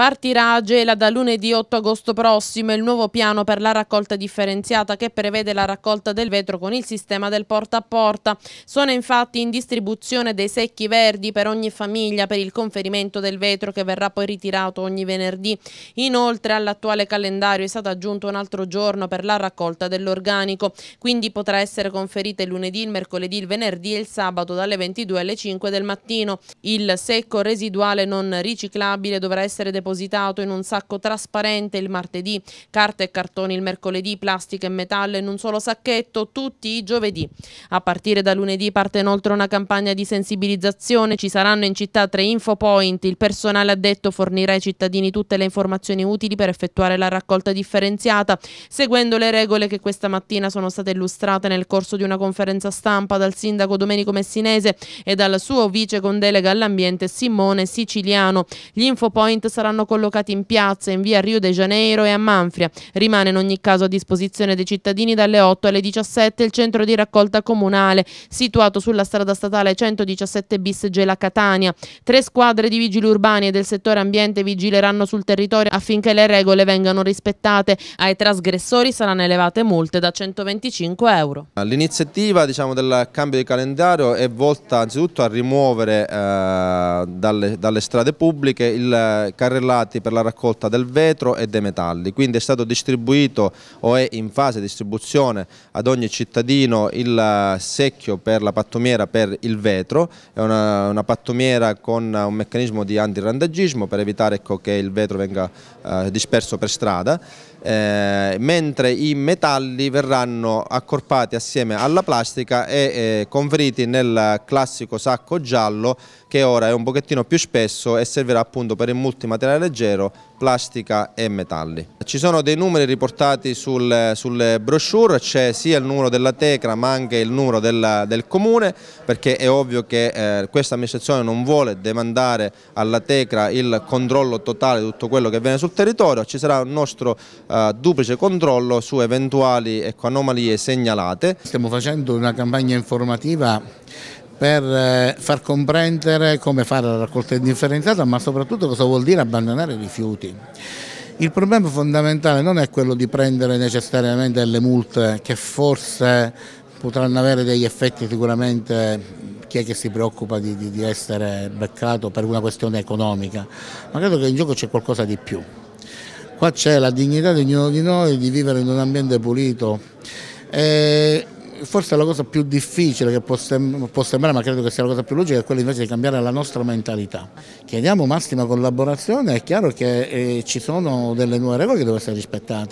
Partirà a Gela da lunedì 8 agosto prossimo il nuovo piano per la raccolta differenziata che prevede la raccolta del vetro con il sistema del porta a porta. Sono infatti in distribuzione dei secchi verdi per ogni famiglia per il conferimento del vetro che verrà poi ritirato ogni venerdì. Inoltre all'attuale calendario è stato aggiunto un altro giorno per la raccolta dell'organico, quindi potrà essere conferita il lunedì, il mercoledì, il venerdì e il sabato dalle 22 alle 5 del mattino. Il secco residuale non riciclabile dovrà essere depositato depositato in un sacco trasparente il martedì, carta e cartoni il mercoledì, plastica e metallo in un solo sacchetto tutti i giovedì. A partire da lunedì parte inoltre una campagna di sensibilizzazione, ci saranno in città tre infopoint, il personale addetto fornirà ai cittadini tutte le informazioni utili per effettuare la raccolta differenziata, seguendo le regole che questa mattina sono state illustrate nel corso di una conferenza stampa dal sindaco Domenico Messinese e dal suo vice con delega all'ambiente Simone Siciliano. Gli infopoint saranno saranno collocati in piazza in via Rio de Janeiro e a Manfria. Rimane in ogni caso a disposizione dei cittadini dalle 8 alle 17 il centro di raccolta comunale situato sulla strada statale 117 bis Gela Catania. Tre squadre di vigili urbani e del settore ambiente vigileranno sul territorio affinché le regole vengano rispettate. Ai trasgressori saranno elevate multe da 125 euro. L'iniziativa diciamo, del cambio di calendario è volta anzitutto a rimuovere eh, dalle, dalle, strade pubbliche il eh, carrello correlati per la raccolta del vetro e dei metalli, quindi è stato distribuito o è in fase di distribuzione ad ogni cittadino il eh, secchio per la pattumiera per il vetro, è una, una pattumiera con un meccanismo di antirandagismo per evitare ecco, che il vetro venga eh, disperso per strada, eh, mentre i metalli verranno accorpati assieme alla plastica e eh, conferiti nel classico sacco giallo che ora è un pochettino più spesso e servirà appunto per il multimateriale materiale leggero, plastica e metalli. Ci sono dei numeri riportati sul, sulle brochure, c'è sia il numero della Tecra ma anche il numero della, del comune perché è ovvio che eh, questa amministrazione non vuole demandare alla Tecra il controllo totale di tutto quello che avviene sul territorio, ci sarà un nostro eh, duplice controllo su eventuali ecco, anomalie segnalate. Stiamo facendo una campagna informativa per eh, far comprendere come fare la raccolta indifferenziata, ma soprattutto cosa vuol dire abbandonare i rifiuti. Il problema fondamentale non è quello di prendere necessariamente delle multe che forse potranno avere degli effetti sicuramente chi è che si preoccupa di, di, di essere beccato per una questione economica, ma credo che in gioco c'è qualcosa di più. Qua c'è la dignità di ognuno di noi di vivere in un ambiente pulito. E forse la cosa più difficile che può, sembrare, ma credo che sia la cosa più logica, è quella invece di cambiare la nostra mentalità. Chiediamo massima collaborazione, è chiaro che eh, ci sono delle nuove regole che devono essere rispettate.